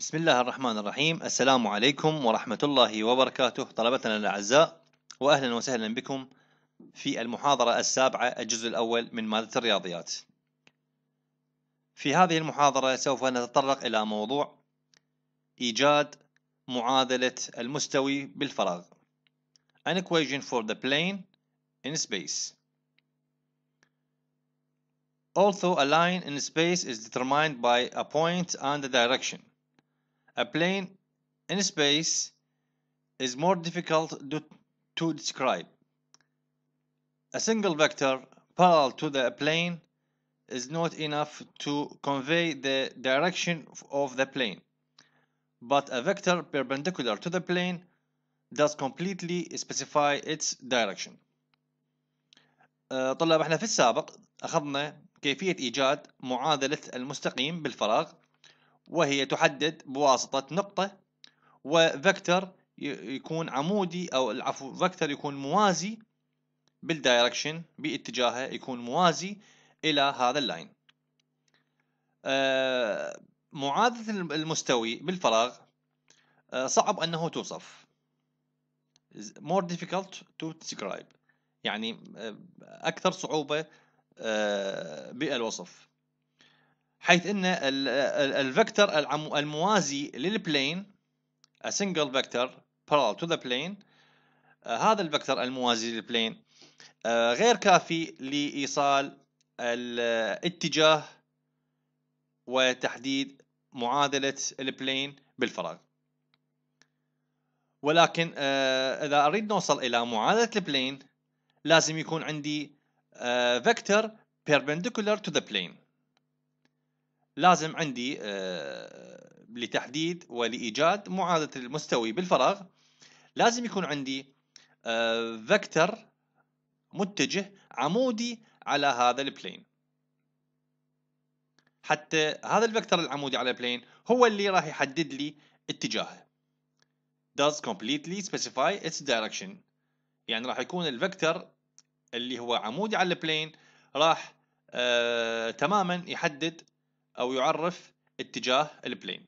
بسم الله الرحمن الرحيم السلام عليكم ورحمة الله وبركاته طلبتنا الأعزاء وأهلا وسهلا بكم في المحاضرة السابعة الجزء الأول من مادة الرياضيات في هذه المحاضرة سوف نتطرق إلى موضوع إيجاد معادلة المستوي بالفراغ An equation for the plane in space Also a line in space is determined by a point and a direction A plane in space is more difficult to describe. A single vector parallel to the plane is not enough to convey the direction of the plane, but a vector perpendicular to the plane does completely specify its direction. طلاب احنا في السابق اخذنا كيفية ايجاد معادلة المستقيم بالفراغ وهي تحدد بواسطة نقطة وفكتر يكون عمودي أو العفو فكتر يكون موازي بالدايركشن باتجاهه يكون موازي إلى هذا اللاين آه، معادلة المستوي بالفراغ آه، صعب أنه توصف more difficult to describe يعني آه، أكثر صعوبة بالوصف حيث ان الفكتور الموازي للبلين سنجل فيكتور parallel تو ذا plane آه، هذا الفكتور الموازي للبلين آه، غير كافي لايصال الاتجاه وتحديد معادله البلين بالفراغ ولكن آه، اذا اريد نوصل الى معادله البلين لازم يكون عندي فيكتور perpendicular to the plane لازم عندي آه، لتحديد ولايجاد معادله المستوي بالفراغ لازم يكون عندي فيكتور آه، متجه عمودي على هذا البلين حتى هذا الفيكتور العمودي على البلين هو اللي راح يحدد لي اتجاهه does completely specify its direction يعني راح يكون الفيكتور اللي هو عمودي على البلين راح آه تماما يحدد أو يعرف اتجاه البلين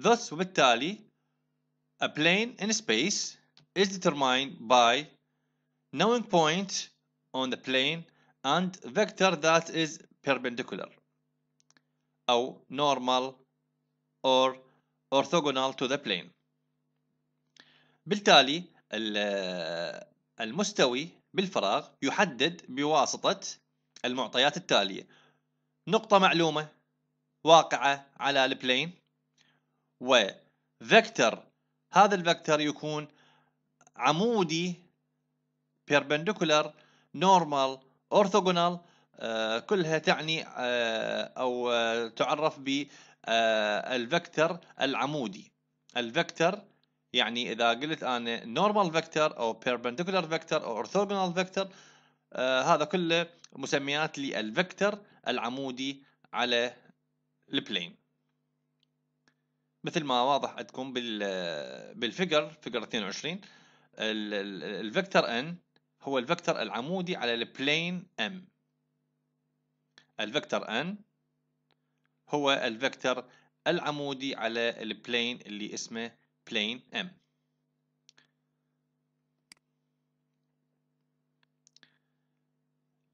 Thus وبالتالي a plane in space is determined by knowing point on the plane and vector that is perpendicular أو normal or orthogonal to the plane بالتالي المستوي بالفراغ يحدد بواسطة المعطيات التالية نقطة معلومة واقعة على البلين وفيكتور هذا الفيكتور يكون عمودي perpendicular نورمال orthogonal آه، كلها تعني آه، او آه، تعرف ب الفيكتور العمودي الفيكتور يعني اذا قلت انا نورمال vector او perpendicular vector او اورثوغونال فيكتور آه، هذا كله مسميات للفكتر العمودي على البلين مثل ما واضح عندكم بالفيجر فيجر 22 الفيكتور ان هو الفيكتور العمودي على البلين ام الفيكتور ان هو الفيكتور العمودي على البلين اللي اسمه بلين ام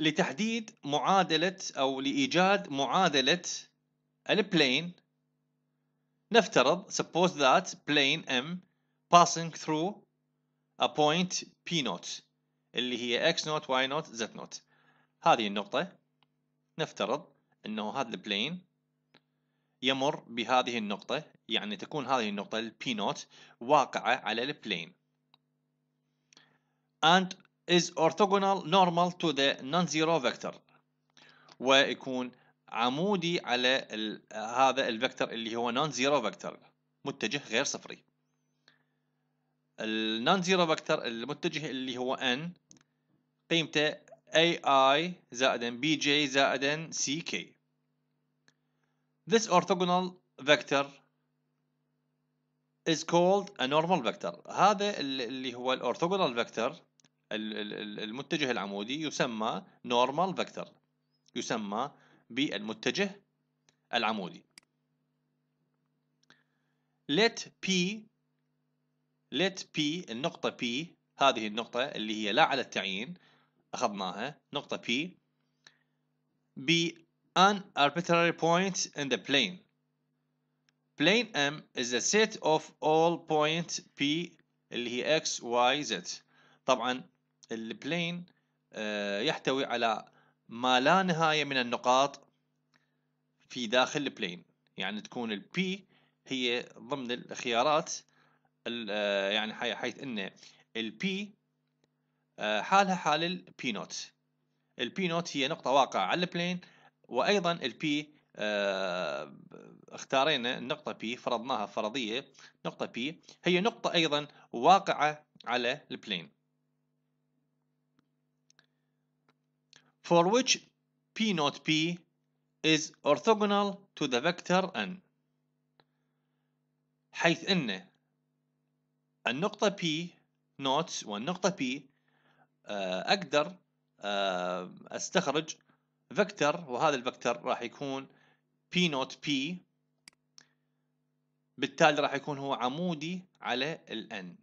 لتحديد معادلة أو لإيجاد معادلة البلين نفترض suppose that plane M passing through a point P 0 اللي هي X naught Y naught Z naught هذه النقطة نفترض أنه هذا البلين يمر بهذه النقطة يعني تكون هذه النقطة P P0 واقعة على البلين and is orthogonal normal to the non-zero vector ويكون عمودي على هذا الفكتر اللي هو non-zero vector متجه غير صفري non-zero vector المتجه اللي هو n قيمته ai زائدا bj زائدا ck This orthogonal vector is called a normal vector هذا اللي هو الorthogonal vector المتجه العمودي يسمى نورمال فيكتور يسمى بالمتجه العمودي let P let P النقطة P هذه النقطة اللي هي لا على التعيين أخذناها نقطة P be an arbitrary point in the plane plane M is a set of all points P اللي هي X Y Z طبعا البلين آه، يحتوي على ما لا نهاية من النقاط في داخل البلين يعني تكون البي هي ضمن الخيارات آه، يعني حيث ان البي آه، حالها حال البي نوت البي نوت هي نقطة واقعة على البلين وايضا البي اختارينا النقطة بي فرضناها فرضية نقطة بي هي نقطة ايضا واقعة على البلين for which P not P is orthogonal to the vector N حيث أن النقطة P not والنقطة P آه، أقدر آه، أستخرج فيكتور وهذا الفيكتور راح يكون P not P بالتالي راح يكون هو عمودي على ال N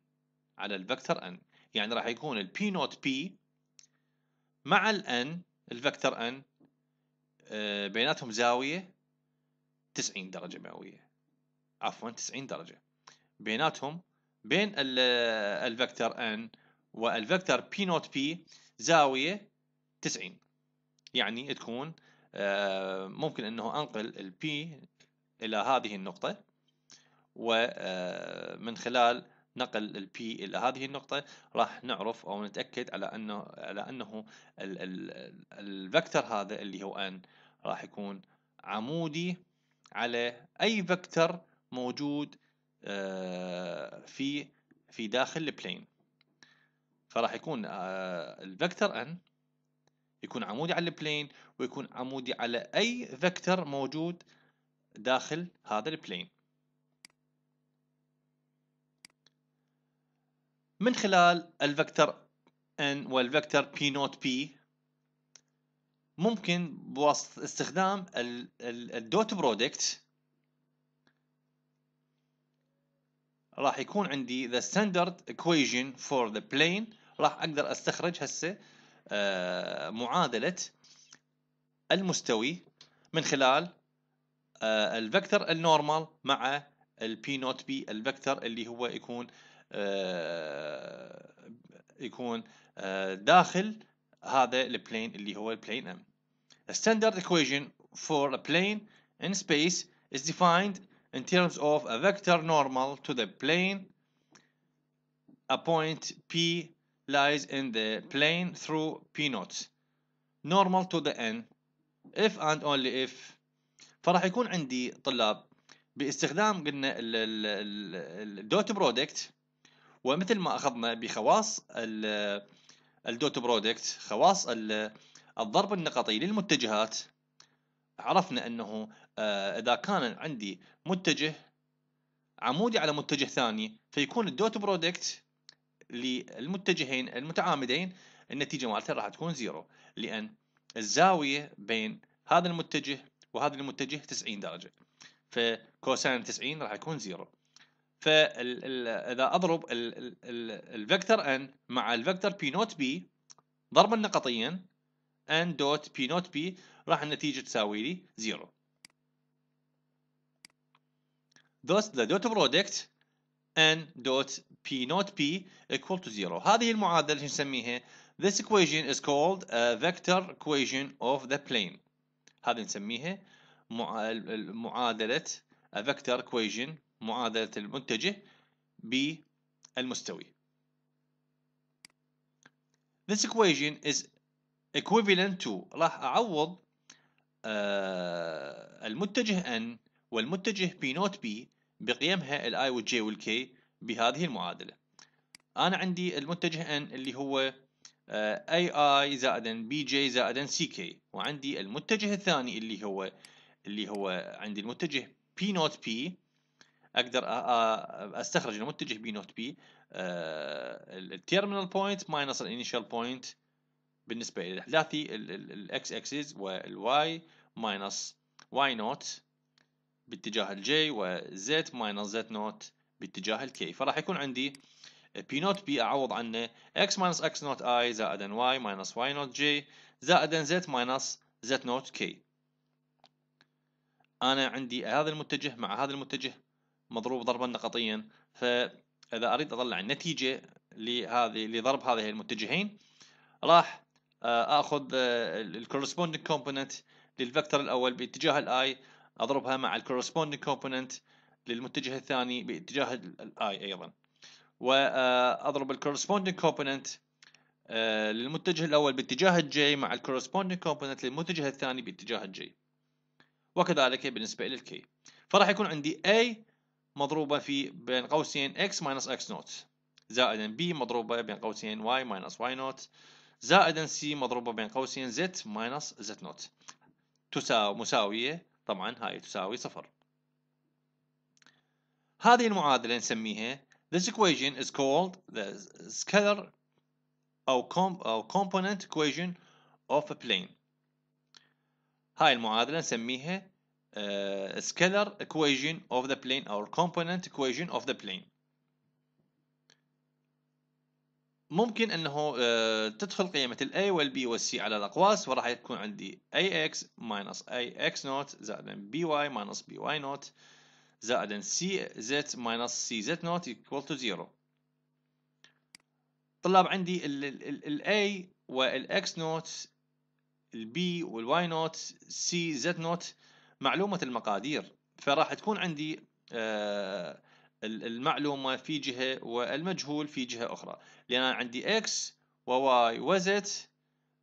على الفيكتور N يعني راح يكون ال P not P مع ال N الفكتر ان آه، بيناتهم زاويه 90 درجه مئويه عفوا 90 درجه بيناتهم بين آه، الفكتر ان والفكتر بي نوت بي زاويه 90 يعني تكون آه، ممكن انه انقل البي الى هذه النقطه ومن خلال نقل البي الى هذه النقطه راح نعرف او نتاكد على انه على انه ال ال الفكتور هذا اللي هو ان راح يكون عمودي على اي فكتور موجود آه، في في داخل البلين فراح يكون آه، الفكتور ان يكون عمودي على البلين ويكون عمودي على اي فكتور موجود داخل هذا البلين من خلال الفكتور ان والفكتور بي نوت بي ممكن بواسطة استخدام الدوت برودكت راح يكون عندي ذا ستاندرد equation فور ذا بلين راح اقدر استخرج هسه آه، معادلة المستوي من خلال آه، الفكتور النورمال مع البي نوت بي الفكتور اللي هو يكون يكون داخل هذا البلين اللي هو البلين M. A standard equation for a plane in space is defined in terms of a vector normal to the plane. A point P lies in the plane through P naught normal to the N if and only if فراح يكون عندي طلاب باستخدام قلنا ال ال ال dot product. ومثل ما اخذنا بخواص الدوت برودكت خواص الضرب النقطي للمتجهات عرفنا انه آه، اذا كان عندي متجه عمودي على متجه ثاني فيكون الدوت برودكت للمتجهين المتعامدين النتيجه مالته راح تكون زيرو لان الزاويه بين هذا المتجه وهذا المتجه 90 درجه فكوساين 90 راح يكون زيرو فاذا اضرب الفيكتور ان مع الفيكتور بي نوت بي ضربا نقطيا ان دوت بي نوت بي راح النتيجه تساوي لي زيرو thus the dot product n dot p not p equal to zero هذه المعادلة اللي نسميها this equation is called a vector equation of the plane هذه نسميها معادلة a vector equation معادلة المتجه بالمستوي. This equation is equivalent to راح أعوض آه المتجه N والمتجه P not B بقيمها ال I وال J وال K بهذه المعادلة. أنا عندي المتجه N اللي هو آه AI زائدا BJ زائدا CK وعندي المتجه الثاني اللي هو اللي هو عندي المتجه P not P اقدر استخرج المتجه بي نوت بي التيرمينال بوينت ماينس الانيشال بوينت بالنسبه الى احداثي الاكس اكسس والواي ماينس واي نوت باتجاه الجي وزيت ماينس زيت نوت باتجاه الكي فراح يكون عندي بي نوت بي اعوض عنه اكس ماينس اكس نوت اي زائدا واي ماينس واي نوت جي زائدا زيت ماينس زيت نوت كي انا عندي هذا المتجه مع هذا المتجه مضروب ضربا نقطيا فاذا اريد اطلع النتيجه لهذه لضرب هذه المتجهين راح آه، اخذ الكورسبوندنج كومبوننت للفكتور الاول باتجاه الاي اضربها مع الكورسبوندنج كومبوننت للمتجه الثاني باتجاه الاي ايضا واضرب الكورسبوندنج كومبوننت للمتجه الاول باتجاه الجي مع الكورسبوندنج كومبوننت للمتجه الثاني باتجاه الجي وكذلك بالنسبه للكي فراح يكون عندي A مضروبة في بين قوسين x minus x نوت زائدا b مضروبة بين قوسين y minus y نوت زائدا c مضروبة بين قوسين z minus z نوت تساوي مساوية طبعا هاي تساوي صفر هذه المعادلة نسميها This equation is called the scalar أو, comp أو component equation of a plane هاي المعادلة نسميها scalar equation of the plane or component equation of the plane ممكن انه uh, تدخل قيمة ال A وال B وال C على الاقواس وراح يكون عندي AX minus AX naught زائد BY minus BY naught زائد CZ minus CZ naught equal to zero طلاب عندي ال, ال, ال, ال A وال X naught B والواي نوت c z naught معلومه المقادير فراح تكون عندي آه، المعلومه في جهه والمجهول في جهه اخرى لان انا عندي X وواي وزت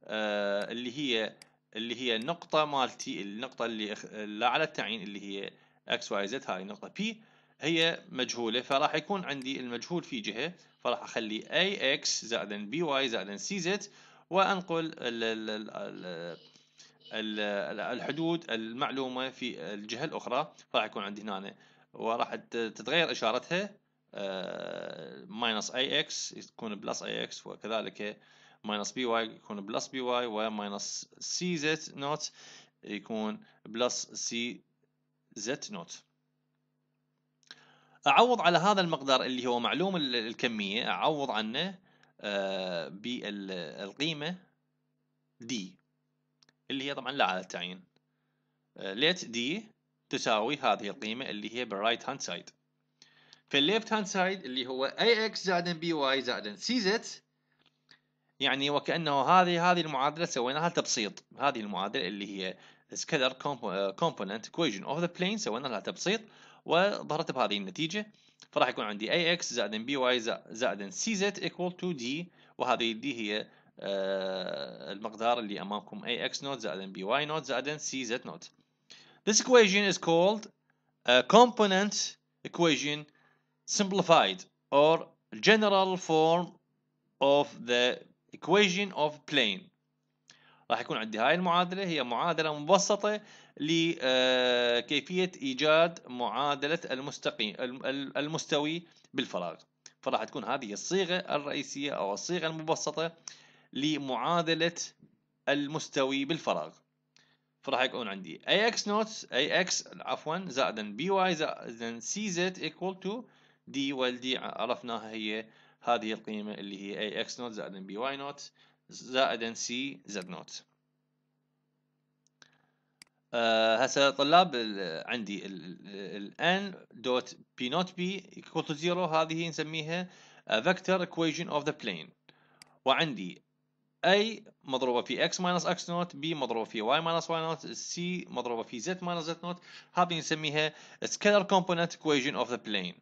آه، اللي هي اللي هي النقطة مالتي النقطة اللي لا على التعيين اللي هي X Y Z هاي النقطة P هي مجهولة فراح يكون عندي المجهول في جهة فراح اخلي A اكس زائدا بي واي زائدا سي زد وانقل الحدود المعلومة في الجهة الأخرى راح يكون عندي هنا وراح تتغير إشارتها ماينس اي اكس يكون بلس اي اكس وكذلك ماينس بي واي يكون بلس بي واي وماينس سي زت نوت يكون بلس سي زت نوت اعوض على هذا المقدار اللي هو معلوم الكميه اعوض عنه آه، بالقيمه دي اللي هي طبعا لا على التعيين آه، let d تساوي هذه القيمة اللي هي بالرايت هاند سايد الليفت هاند سايد اللي هو ax زائد by زائد cz يعني وكأنه هذه هذه المعادلة سويناها تبسيط هذه المعادلة اللي هي scalar آه، component equation of the plane سوينا لها تبسيط وظهرت بهذه النتيجة فراح يكون عندي ax زائد by زائد cz equal to d وهذه d هي آه، المقدار اللي امامكم ax نوت زائد by نوت زائد cz نوت This equation is called a component equation simplified or general form of the equation of plane راح يكون عندي هاي المعادلة هي معادلة مبسطة لكيفية آه، إيجاد معادلة المستقيم المستوي بالفراغ فراح تكون هذه الصيغة الرئيسية أو الصيغة المبسطة لمعادلة المستوي بالفراغ فراح يكون عندي ax نوت ax عفوا زائدا by زائدا cz equal to d والd عرفناها هي هذه القيمة اللي هي ax نوت زائدا by نوت زائدا cz نوت آه، هسه طلاب عندي ال n دوت p نوت b equal to 0 هذه نسميها vector equation of the plane وعندي اي مضروبه في اكس ماينس اكس نوت بي مضروبه في واي ماينس واي نوت سي مضروبه في زد ماينس زد نوت هذه نسميها سكيلر كومبوننت equation اوف ذا بلين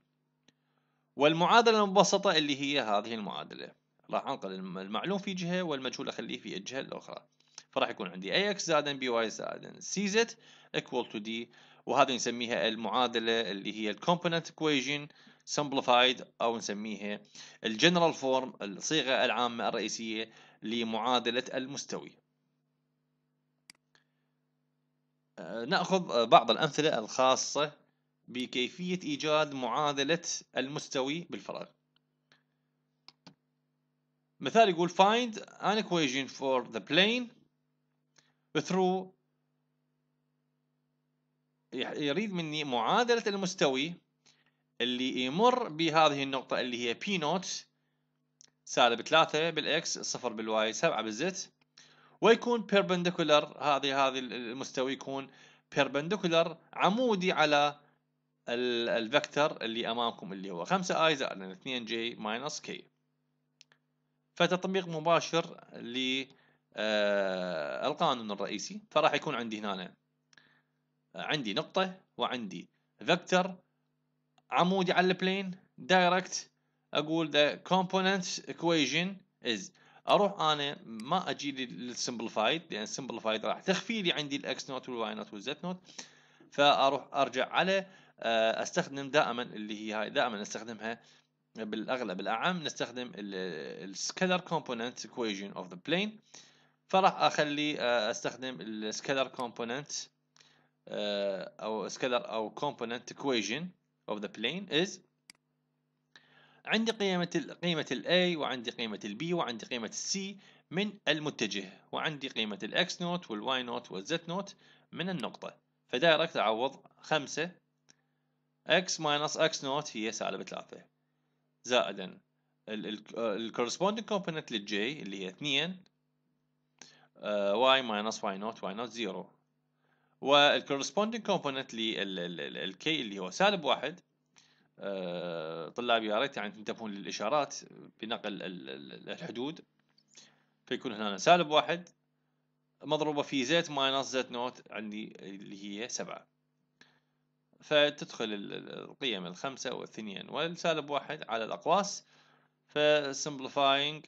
والمعادله المبسطه اللي هي هذه المعادله راح انقل المعلوم في جهه والمجهول اخليه في الجهه الاخرى فراح يكون عندي ax زائد by زائد cz equal to d وهذه نسميها المعادله اللي هي الكومبوننت equation simplified او نسميها الجنرال فورم الصيغه العامه الرئيسيه لمعادلة المستوي آه، نأخذ آه، بعض الأمثلة الخاصة بكيفية إيجاد معادلة المستوي بالفراغ مثال يقول find an equation for the plane through يريد مني معادلة المستوي اللي يمر بهذه النقطة اللي هي P نوت سالب 3 بالاكس صفر بالواي 7 بالزت ويكون بيربنديكولر هذه هذه المستوى يكون بيربنديكولر عمودي على الفكتور اللي امامكم اللي هو 5 اي زائد 2 جي ماينس كي فتطبيق مباشر ل آه، القانون الرئيسي فراح يكون عندي هنا عندي نقطة وعندي فيكتور عمودي على البلين دايركت اقول the components equation is اروح انا ما اجي للسمبلفايد لان السمبلفايد راح تخفي لي عندي الاكس نوت والواي نوت والزد نوت فاروح ارجع على آه، استخدم دائما اللي هي هاي دائما استخدمها بالاغلب الاعم نستخدم السكالر كومبوننت equation اوف ذا بلين فراح اخلي آه، استخدم السكالر آه، كومبوننت او سكالر او كومبوننت equation of the plane is عندي قيمة قيمة الـ A وعندي قيمة الـ B وعندي قيمة الـ C من المتجه وعندي قيمة الـ X نوت والـ Y نوت والـ Z نوت من النقطة فدايركت أعوض 5 X minus X نوت هي سالب 3 زائدا component كومبوننت J اللي هي 2 آه، Y ماينس Y نوت Y نوت زيرو component للـ K اللي هو سالب واحد آه، طلاب يا ريت يعني تنتبهون للإشارات بنقل الحدود فيكون هنا سالب واحد مضروبة في زيت ماينص زيت نوت عندي اللي هي سبعة فتدخل القيم الخمسة والاثنين والسالب واحد على الأقواس فsimplifying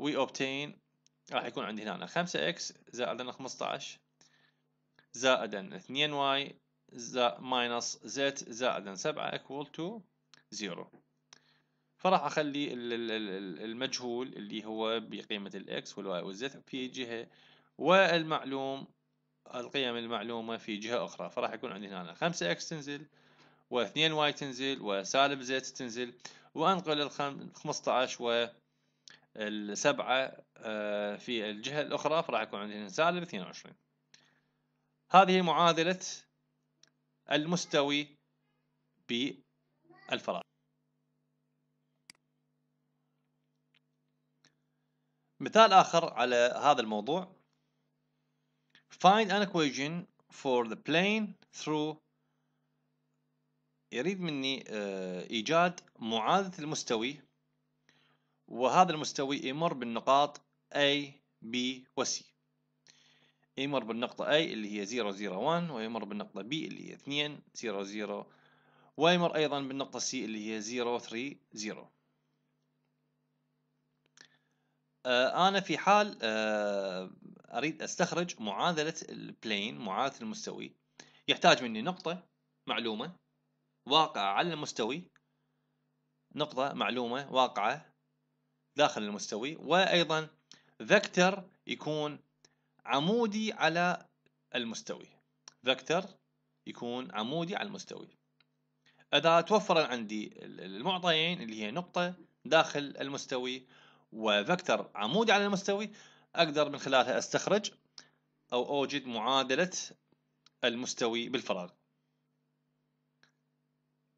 we obtain راح يكون عندي هنا 5x زائدا 15 زائد اثنين واي زائد ماينس زائد 7 equal to 0 فراح اخلي المجهول اللي هو بقيمة الاكس والواي والزد في جهة والمعلوم القيم المعلومة في جهة أخرى فراح يكون عندي هنا 5 اكس تنزل و2 واي تنزل وسالب زد تنزل وأنقل ال 15 و السبعة آه، في الجهة الأخرى فراح يكون عندي سالب 22 هذه معادلة المستوي بالفراغ مثال آخر على هذا الموضوع find an equation for the plane through يريد مني آه، إيجاد معادلة المستوي وهذا المستوي يمر بالنقاط A, B و C يمر بالنقطة A اللي هي 001 ويمر بالنقطة B اللي هي 200 ويمر أيضا بالنقطة C اللي هي 030 آه، أنا في حال آه، أريد أستخرج معادلة البلين معادلة المستوي يحتاج مني نقطة معلومة واقعة على المستوي نقطة معلومة واقعة داخل المستوي وأيضا فيكتور يكون عمودي على المستوي فيكتور يكون عمودي على المستوي اذا توفر عندي المعطيين اللي هي نقطه داخل المستوي وفيكتور عمودي على المستوي اقدر من خلالها استخرج او اوجد معادله المستوي بالفراغ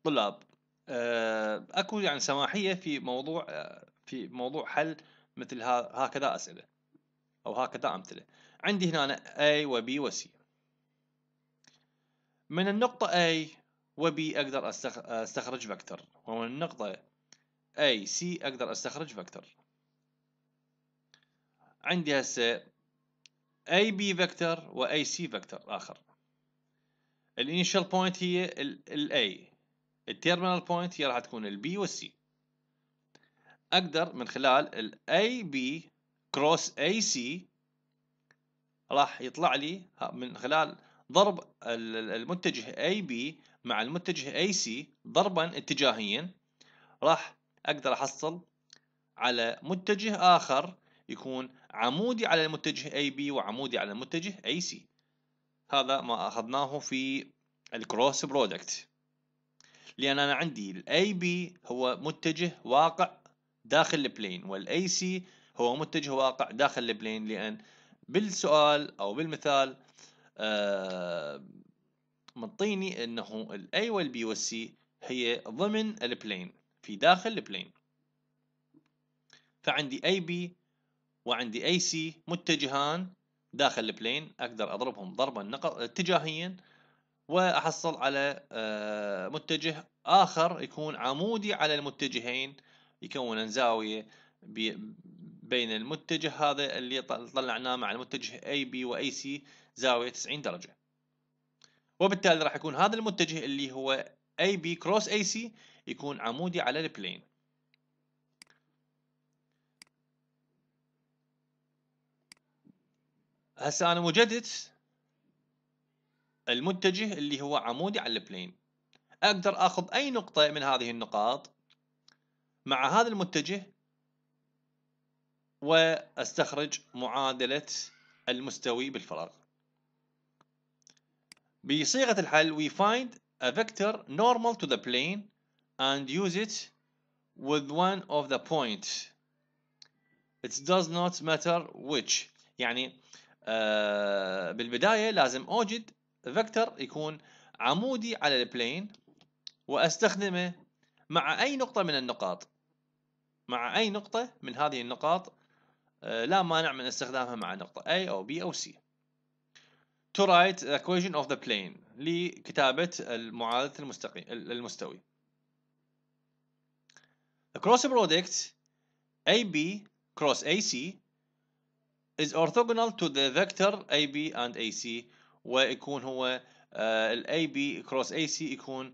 طلاب آه، اكو يعني سماحيه في موضوع آه، في موضوع حل مثل هكذا اسئله او هكذا امثله عندي هنا A و B و C من النقطة A و B أقدر أستخرج فكتر ومن النقطة A C أقدر أستخرج فكتر عندي هسه B فكتر و A C فكتر اخر الانيشال بوينت هي الاي التيرمينال بوينت هي راح تكون B و C اقدر من خلال A B كروس A C راح يطلع لي من خلال ضرب المتجه AB مع المتجه AC ضربا اتجاهيا راح اقدر احصل على متجه اخر يكون عمودي على المتجه AB وعمودي على المتجه AC هذا ما اخذناه في الكروس برودكت لان انا عندي الاي بي هو متجه واقع داخل البلين والاي سي هو متجه واقع داخل البلين لان بالسؤال او بالمثال آه منطيني انه الاي والبي والسي هي ضمن البلين في داخل البلين فعندي اي بي وعندي اي سي متجهان داخل البلين اقدر اضربهم ضربا اتجاهيا واحصل على آه، متجه اخر يكون عمودي على المتجهين يكون زاويه بين المتجه هذا اللي طلعناه مع المتجه AB و AC زاوية 90 درجة وبالتالي راح يكون هذا المتجه اللي هو AB كروس AC يكون عمودي على البلين هسه انا وجدت المتجه اللي هو عمودي على البلين اقدر اخذ اي نقطة من هذه النقاط مع هذا المتجه واستخرج معادلة المستوي بالفراغ بصيغة الحل we find a vector normal to the plane and use it with one of the points it does not matter which يعني آه بالبداية لازم أوجد فيكتور يكون عمودي على البلين وأستخدمه مع أي نقطة من النقاط مع أي نقطة من هذه النقاط لا مانع من استخدامها مع نقطة A أو B أو C to write the equation of the plane لكتابة المعادلة المستقيم المستوي the cross product AB cross AC is orthogonal to the vector AB and AC ويكون هو ال AB cross AC يكون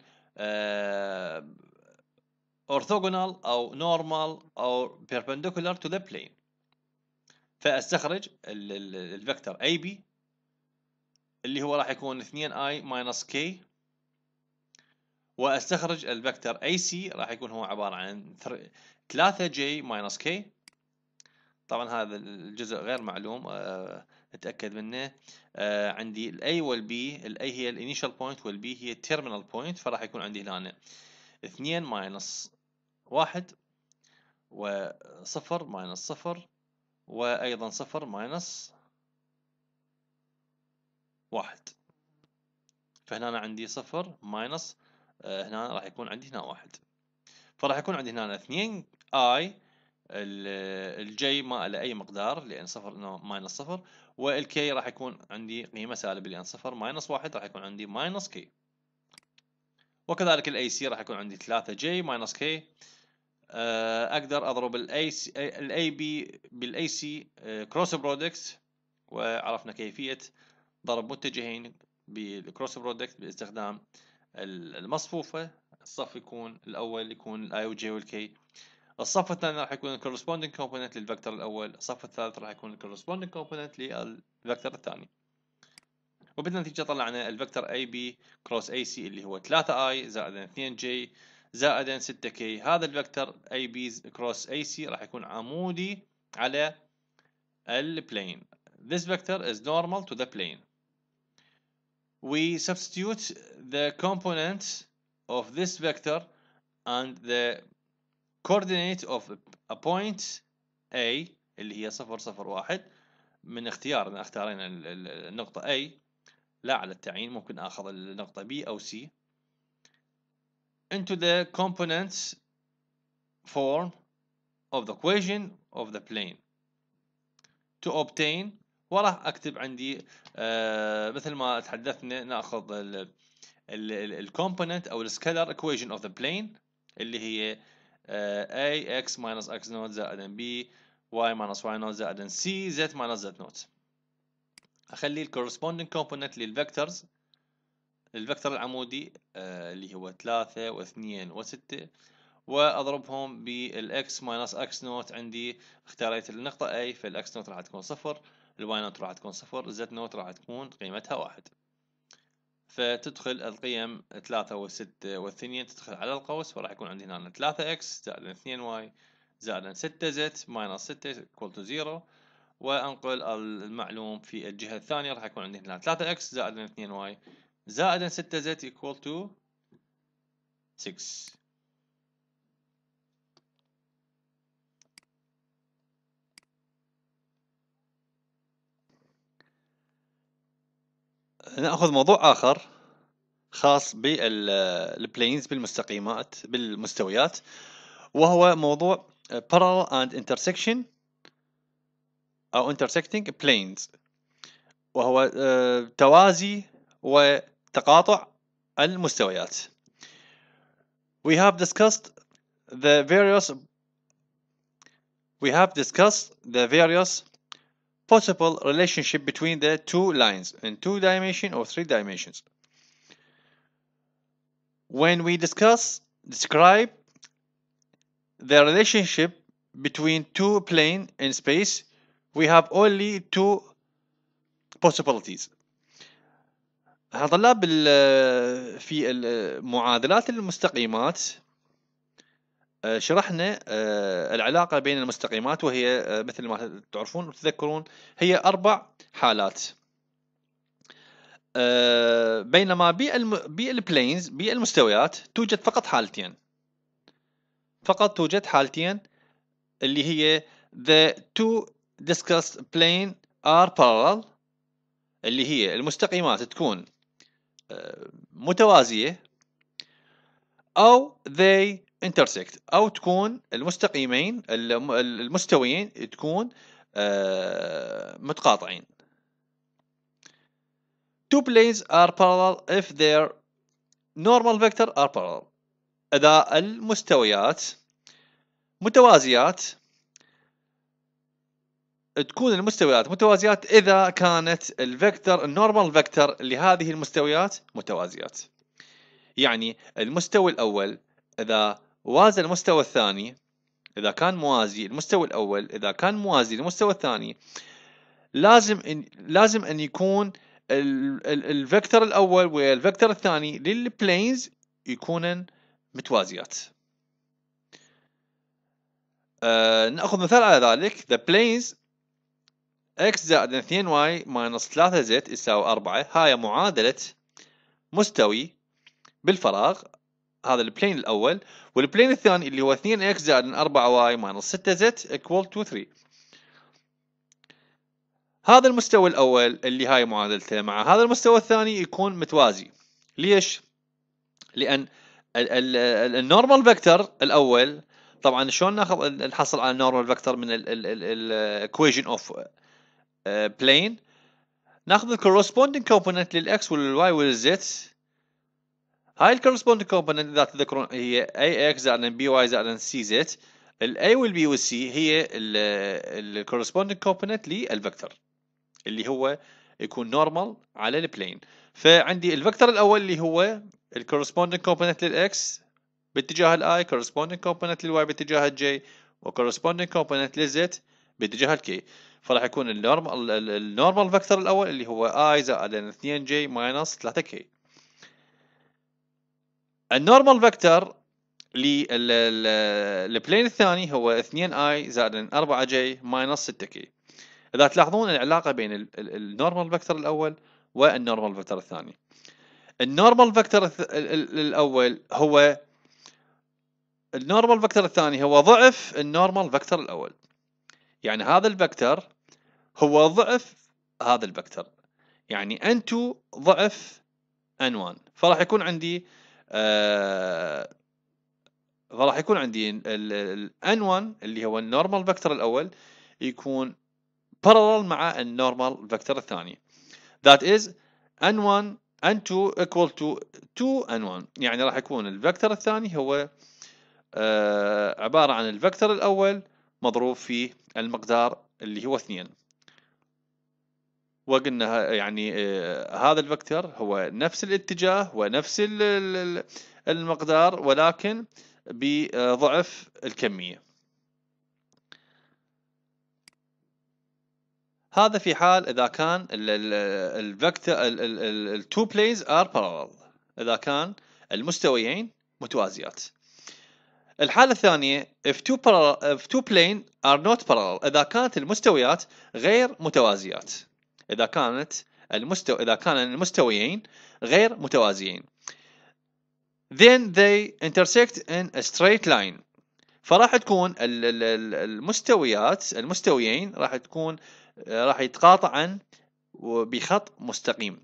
orthogonal أو normal أو perpendicular to the plane فاستخرج الفكتور اي بي اللي هو راح يكون 2 اي ماينس كي واستخرج الفكتور اي سي راح يكون هو عباره عن 3 جي ماينس كي طبعا هذا الجزء غير معلوم آه، اتاكد منه آه، عندي الاي والبي الاي هي الانيشال بوينت والبي هي التيرمينال بوينت فراح يكون عندي هنا 2 ماينس 1 و0 ماينس -0 وأيضا صفر ماينس واحد فهنا أنا عندي صفر ماينس آه، هنا راح يكون عندي هنا واحد فراح يكون عندي هنا اثنين اي الجي ما له اي مقدار لان صفر ماينس صفر والكي راح يكون عندي قيمه سالبه لان صفر ماينس واحد راح يكون عندي ماينس كي وكذلك الاي سي راح يكون عندي 3 جي ماينس كي آه، اقدر اضرب الاي الاي بي بالاي سي كروس برودكت وعرفنا كيفيه ضرب متجهين بالكروس برودكت باستخدام المصفوفه الصف يكون الاول يكون الاي وجي والكي الصف الثاني راح يكون الكورسبوندينج كومبوننت للفكتور الاول الصف الثالث راح يكون الكورسبوندينج كومبوننت للفكتور الثاني وبالنتيجه طلعنا الفكتور اي بي كروس اي سي اللي هو 3 اي زائد 2 جي زائدا 6 كي هذا الفكتور اي بي كروس اي سي راح يكون عمودي على البلين this vector is normal to the plane we substitute the components of this vector and the coordinate of a point A اللي هي 001 من اختيارنا اختارينا النقطة A لا على التعيين ممكن اخذ النقطة B او C into the components form of the equation of the plane to obtain وراح اكتب عندي uh, مثل ما تحدثنا ناخذ ال ال ال component او scalar equation of the plane اللي هي a ax minus x نوت زائد b y minus y نوت زائد c z minus z نوت اخلي ال corresponding component للvectors الفكتور العمودي آه، اللي هو ثلاثة واثنين وستة واضربهم بالاكس ماينس X نوت عندي اختاريت النقطة A فالاكس نوت راح تكون صفر الواي نوت راح تكون صفر الZ نوت راح تكون قيمتها واحد فتدخل القيم ثلاثة وستة والثنين تدخل على القوس وراح يكون عندي هنا ثلاثة X زائد اثنين Y زائد ستة Z ماينس ستة equal to zero وانقل المعلوم في الجهة الثانية راح يكون عندي هنا ثلاثة X زائد اثنين Y زائدا 6z equal to 6 ناخذ موضوع اخر خاص بالبلينز بالمستقيمات بالمستويات وهو موضوع parallel and intersection او intersecting planes وهو آه، توازي و تقاطع المستويات. We have discussed the various we have discussed the various possible relationship between the two lines in two dimensions or three dimensions. When we discuss describe the relationship between two plane in space, we have only two possibilities. طلاب في المعادلات المستقيمات آه، شرحنا آه، العلاقة بين المستقيمات وهي آه، مثل ما تعرفون وتذكرون هي أربع حالات بينما بالبلينز بالمستويات توجد فقط حالتين فقط توجد حالتين اللي هي the two discussed plane are parallel اللي هي المستقيمات تكون متوازيه او they intersect او تكون المستقيمين المستويين تكون آه، متقاطعين two planes are parallel if their normal vector are parallel إذا المستويات متوازيات تكون المستويات متوازيات اذا كانت الفيكتور النورمال فيكتور لهذه المستويات متوازيات يعني المستوى الاول اذا وازى المستوى الثاني اذا كان موازي المستوى الاول اذا كان موازي للمستوى الثاني لازم إن لازم ان يكون الفيكتور الاول والفيكتور الثاني للبلينز يكونن متوازيات آه ناخذ مثال على ذلك the planes x زائد 2y ماينص 3z يساوي 4 هاي معادلة مستوي بالفراغ هذا البلين الأول والبلين الثاني اللي هو 2x زائد 4y ماينص 6z equal to 3 هذا المستوى الأول اللي هاي معادلته مع هذا المستوى الثاني يكون متوازي ليش؟ لأن النورمال فيكتور الأول طبعا شلون ناخذ نحصل على النورمال فيكتور من الايكويشن اوف بلين آه، ناخذ الكورسبوندينج كومبوننت للاكس والواي والزد هاي الكورسبوندينج كومبوننت اذا تذكرون هي اي اكس زائد بي واي زائد سي زد الاي والبي والسي هي الكورسبوندينج كومبوننت للفكتور اللي هو يكون نورمال على البلين فعندي الفكتور الاول اللي هو الكورسبوندينج كومبوننت للاكس باتجاه الاي كورسبوندينج كومبوننت للواي باتجاه الجي وكورسبوندينج كومبوننت للزد باتجاه الكي فراح يكون النورمال النورمال فيكتور الاول اللي هو اي زائد 2 جي ماينس 3 كي النورمال فيكتور للبلين الثاني هو 2 اي زائد 4 جي ماينس 6 كي اذا تلاحظون العلاقه بين النورمال فيكتور الاول والنورمال فيكتور الثاني النورمال فيكتور الاول هو النورمال فيكتور الثاني هو ضعف النورمال فيكتور الاول يعني هذا الفكتر هو ضعف هذا الفكتر يعني n2 ضعف n1 فراح يكون عندي آه فراح يكون عندي ال n1 اللي هو النورمال فكتر الاول يكون parallel مع النورمال فكتر الثاني that is n1 n2 equal to 2n1 يعني راح يكون الفكتر الثاني هو آه عبارة عن الفكتر الأول مضروب في المقدار اللي هو اثنين وقلنا يعني آه، هذا الفكتور هو نفس الاتجاه ونفس المقدار ولكن بضعف الكمية هذا في حال إذا كان الفكتور التو بليز ار parallel إذا كان المستويين متوازيات الحالة الثانية if two, parallel, if two plane are not parallel إذا كانت المستويات غير متوازيات إذا كانت المستو إذا كان المستويين غير متوازيين then they intersect in a straight line فراح تكون المستويات المستويين راح تكون آه، راح يتقاطعن بخط مستقيم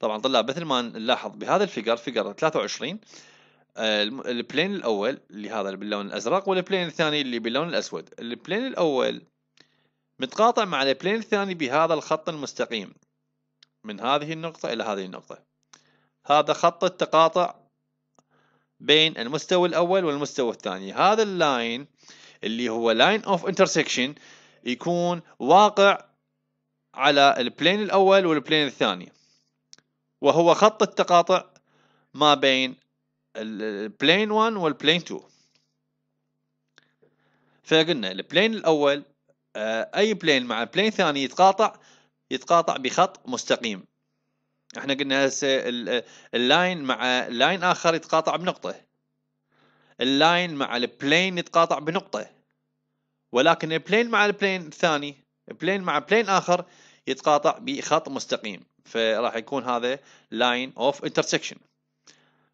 طبعا طلاب مثل ما نلاحظ بهذا الفيجر فيجر 23 آه، البلين الاول اللي هذا باللون الازرق والبلين الثاني اللي باللون الاسود البلين الاول متقاطع مع البلين الثاني بهذا الخط المستقيم من هذه النقطة إلى هذه النقطة هذا خط التقاطع بين المستوى الأول والمستوى الثاني هذا اللاين اللي هو لاين اوف انترسكشن يكون واقع على البلين الأول والبلين الثاني وهو خط التقاطع ما بين البلين 1 والبلين 2 فقلنا البلين الأول آه، أي بلين مع بلين ثاني يتقاطع يتقاطع بخط مستقيم احنا قلنا هسه اللاين مع لاين آخر يتقاطع بنقطة اللاين مع البلين يتقاطع بنقطة ولكن البلين مع البلين الثاني بلين مع بلين آخر يتقاطع بخط مستقيم فراح يكون هذا لاين اوف انترسكشن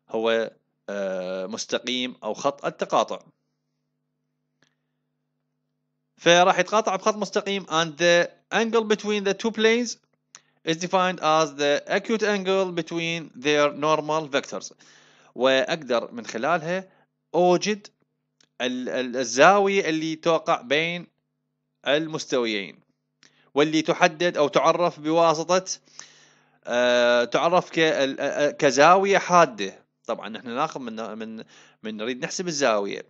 هو آه، مستقيم او خط التقاطع فراح يتقاطع بخط مستقيم and the angle between the two planes is defined as the acute angle between their normal vectors واقدر من خلالها اوجد الزاويه اللي توقع بين المستويين واللي تحدد او تعرف بواسطه آه، تعرف كزاويه حاده طبعا نحن ناخذ من من من نريد نحسب الزاويه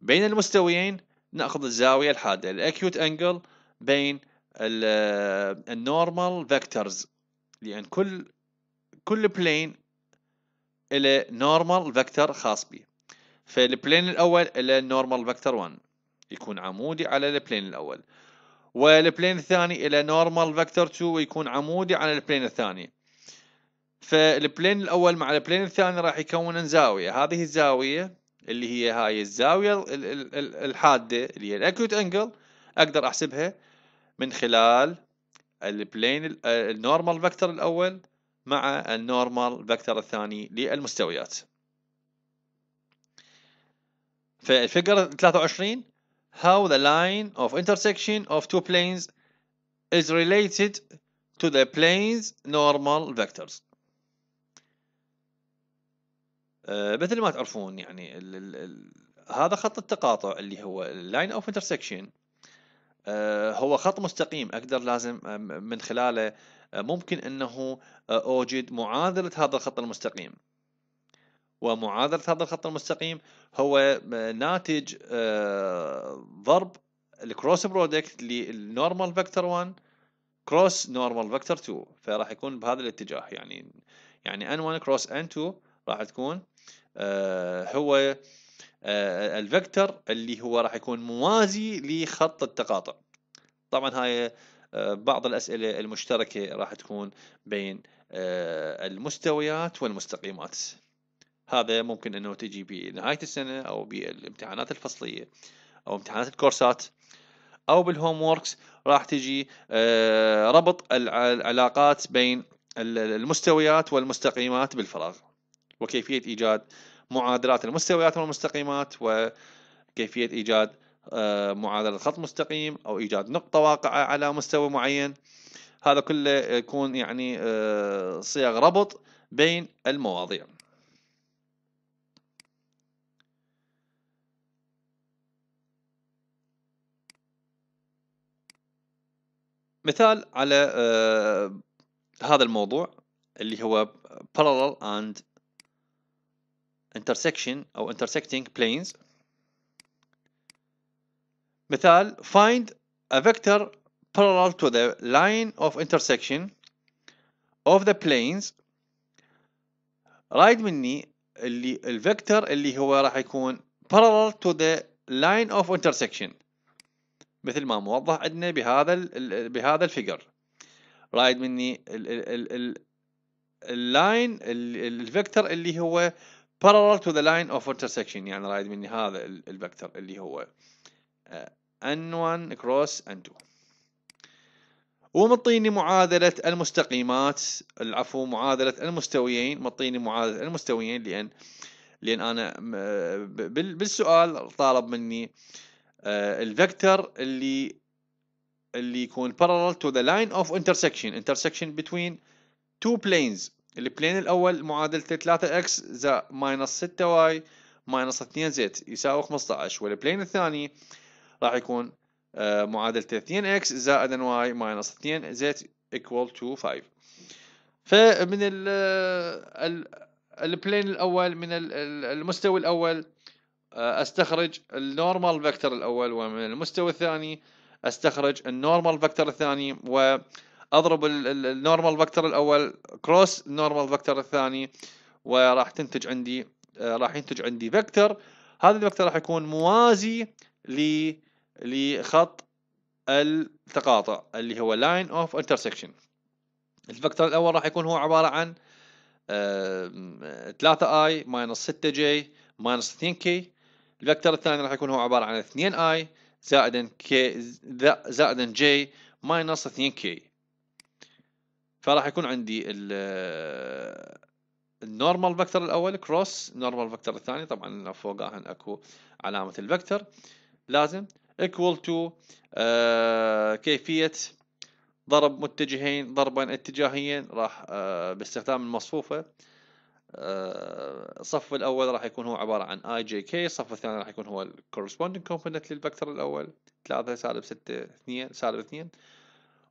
بين المستويين ناخذ الزاويه الحاده الاكيوت انجل بين النورمال فيكتورز لان كل كل بلين له نورمال فيكتور خاص به فالبلين الاول له نورمال فيكتور 1 يكون عمودي على البلين الاول والبلين الثاني الى نورمال فيكتور 2 ويكون عمودي على البلين الثاني فالبلين الاول مع البلين الثاني راح يكونن زاويه هذه الزاويه اللي هي هاي الزاويه الحاده اللي هي الاكوت انجل اقدر احسبها من خلال البلين النورمال فيكتور الاول مع النورمال فيكتور الثاني للمستويات فالفيجر 23 how the line of intersection of two planes is related to the plane's normal vectors آه، مثل ما تعرفون يعني الـ الـ الـ هذا خط التقاطع اللي هو اللاين اوف انترسكشن هو خط مستقيم اقدر لازم آه، من خلاله آه، ممكن انه اوجد معادله هذا الخط المستقيم ومعادله هذا الخط المستقيم هو ناتج ضرب الكروس برودكت للنورمال فيكتور 1 كروس نورمال فيكتور 2 فراح يكون بهذا الاتجاه يعني يعني n1 كروس n2 راح تكون آه، هو آه، الفكتور اللي هو راح يكون موازي لخط التقاطع طبعا هاي آه، بعض الأسئلة المشتركة راح تكون بين المستويات والمستقيمات هذا ممكن انه تجي بنهاية السنة او بالامتحانات الفصلية او امتحانات الكورسات او بالهوم ووركس راح تجي ربط العلاقات بين المستويات والمستقيمات بالفراغ وكيفية إيجاد معادلات المستويات والمستقيمات وكيفية إيجاد آه، معادلة خط مستقيم أو إيجاد نقطة واقعة على مستوى معين هذا كله يكون يعني آه، صيغ ربط بين المواضيع مثال على آه، هذا الموضوع اللي هو parallel and intersection أو intersecting planes مثال find a vector parallel to the line of intersection of the planes رايد مني اللي الفيكتور اللي هو راح يكون parallel to the line of intersection مثل ما موضح عندنا بهذا الـ بهذا الفيجر رايد مني اللاين الفيكتور اللي هو parallel to the line of intersection يعني رايد مني هذا الفكتور اللي هو آه، n1 cross n2 ومطيني معادلة المستقيمات العفو معادلة المستويين مطيني معادلة المستويين لأن لأن أنا بالسؤال طالب مني آه، الفكتور اللي اللي يكون parallel to the line of intersection intersection between two planes البلين الأول معادلة 3 اكس زائد ماينص 6 واي ماينص 2 زد يساوي 15 والبلين الثاني راح يكون آه، معادلة 2 اكس زائد واي ماينص 2 زد ايكوال تو 5 فمن آه، ال البلين الأول من المستوى الأول آه، استخرج النورمال فيكتور الأول ومن المستوى الثاني استخرج النورمال فيكتور الثاني و اضرب النورمال فيكتور الاول كروس النورمال فيكتور الثاني وراح تنتج عندي آه، راح ينتج عندي فيكتور هذا الفيكتور راح يكون موازي ل لخط التقاطع اللي هو لاين اوف انترسكشن الفيكتور الاول راح يكون هو عباره عن 3 اي ماينص 6 جي ماينص 2 كي الفيكتور الثاني راح يكون هو عباره عن 2 اي زائد كي زائد جي ماينص 2 كي فراح يكون عندي النورمال فيكتور الاول كروس نورمال فيكتور الثاني طبعا فوقها اكو علامه الفيكتور لازم equal to آه، كيفيه ضرب متجهين ضربين اتجاهيا راح آه، باستخدام المصفوفه الصف آه، الاول راح يكون هو عباره عن اي جي كي الصف الثاني راح يكون هو الكورسبوندنج كومبوننت للفيكتور الاول 3 سالب 6 2 سالب 2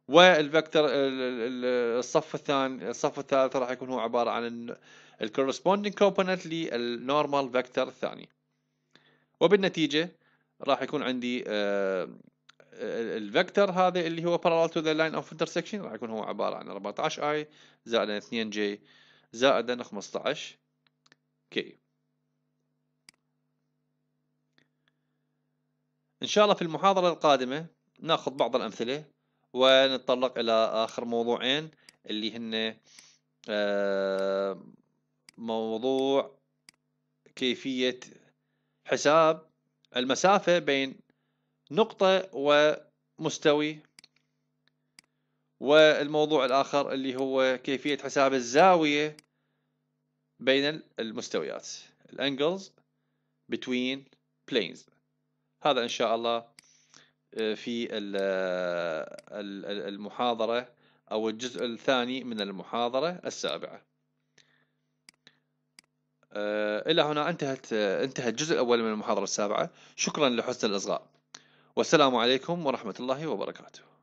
والفيكتور الصف الثاني الصف الثالث راح يكون هو عباره عن الكورسبوندينج كومبوننت للنورمال فيكتور الثاني وبالنتيجه راح يكون عندي آه، الفيكتور هذا اللي هو parallel to the line of intersection راح يكون هو عباره عن 14 اي زائد 2 جي زائد 15 كي ان شاء الله في المحاضره القادمه ناخذ بعض الامثله ونتطرق إلى آخر موضوعين اللي هن آه، موضوع كيفية حساب المسافة بين نقطة ومستوي والموضوع الآخر اللي هو كيفية حساب الزاوية بين المستويات الانجلز between planes هذا إن شاء الله في المحاضرة أو الجزء الثاني من المحاضرة السابعة آه، إلى هنا انتهت انتهى الجزء الأول من المحاضرة السابعة شكرا لحسن الإصغاء والسلام عليكم ورحمة الله وبركاته